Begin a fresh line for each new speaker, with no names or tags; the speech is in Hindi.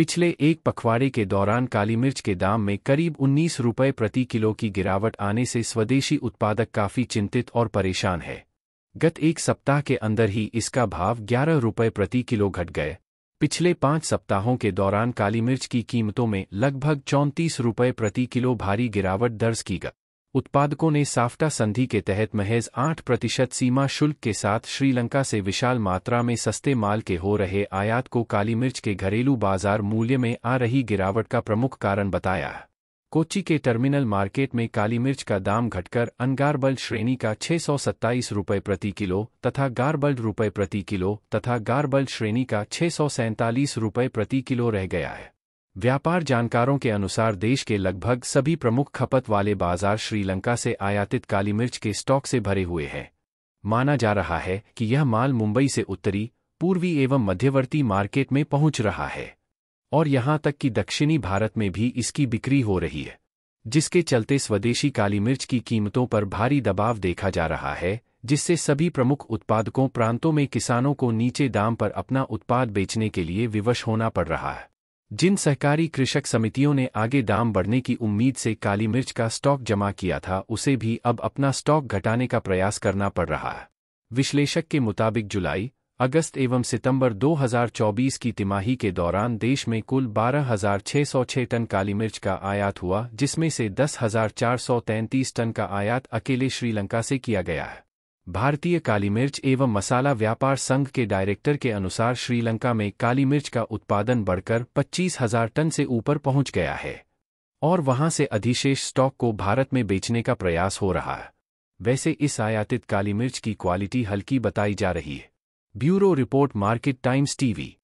पिछले एक पखवाड़े के दौरान काली मिर्च के दाम में करीब उन्नीस रुपये प्रति किलो की गिरावट आने से स्वदेशी उत्पादक काफी चिंतित और परेशान है गत एक सप्ताह के अंदर ही इसका भाव ग्यारह रुपये प्रति किलो घट गए पिछले पांच सप्ताहों के दौरान काली मिर्च की कीमतों में लगभग चौंतीस रुपये प्रति किलो भारी गिरावट दर्ज की गई उत्पादकों ने साफ्टा संधि के तहत महज आठ प्रतिशत सीमा शुल्क के साथ श्रीलंका से विशाल मात्रा में सस्ते माल के हो रहे आयात को काली मिर्च के घरेलू बाजार मूल्य में आ रही गिरावट का प्रमुख कारण बताया कोची के टर्मिनल मार्केट में काली मिर्च का दाम घटकर अनगारबल्ड श्रेणी का छह सौ सत्ताईस रुपये प्रति किलो तथा गारबल्ड रुपये प्रति किलो तथा गारबल्ड श्रेणी का छह सौ सैंतालीस रुपये प्रति किलो रह गया है व्यापार जानकारों के अनुसार देश के लगभग सभी प्रमुख खपत वाले बाजार श्रीलंका से आयातित काली मिर्च के स्टॉक से भरे हुए हैं माना जा रहा है कि यह माल मुंबई से उत्तरी पूर्वी एवं मध्यवर्ती मार्केट में पहुंच रहा है और यहां तक कि दक्षिणी भारत में भी इसकी बिक्री हो रही है जिसके चलते स्वदेशी काली मिर्च की कीमतों पर भारी दबाव देखा जा रहा है जिससे सभी प्रमुख उत्पादकों प्रांतों में किसानों को नीचे दाम पर अपना उत्पाद बेचने के लिए विवश होना पड़ रहा है जिन सहकारी कृषक समितियों ने आगे दाम बढ़ने की उम्मीद से काली मिर्च का स्टॉक जमा किया था उसे भी अब अपना स्टॉक घटाने का प्रयास करना पड़ रहा है विश्लेषक के मुताबिक जुलाई अगस्त एवं सितंबर 2024 की तिमाही के दौरान देश में कुल 12,606 टन काली मिर्च का आयात हुआ जिसमें से 10,433 टन का आयात अकेले श्रीलंका से किया गया है भारतीय काली मिर्च एवं मसाला व्यापार संघ के डायरेक्टर के अनुसार श्रीलंका में काली मिर्च का उत्पादन बढ़कर पच्चीस हजार टन से ऊपर पहुंच गया है और वहां से अधिशेष स्टॉक को भारत में बेचने का प्रयास हो रहा है वैसे इस आयातित काली मिर्च की क्वालिटी हल्की बताई जा रही है bureau report market times TV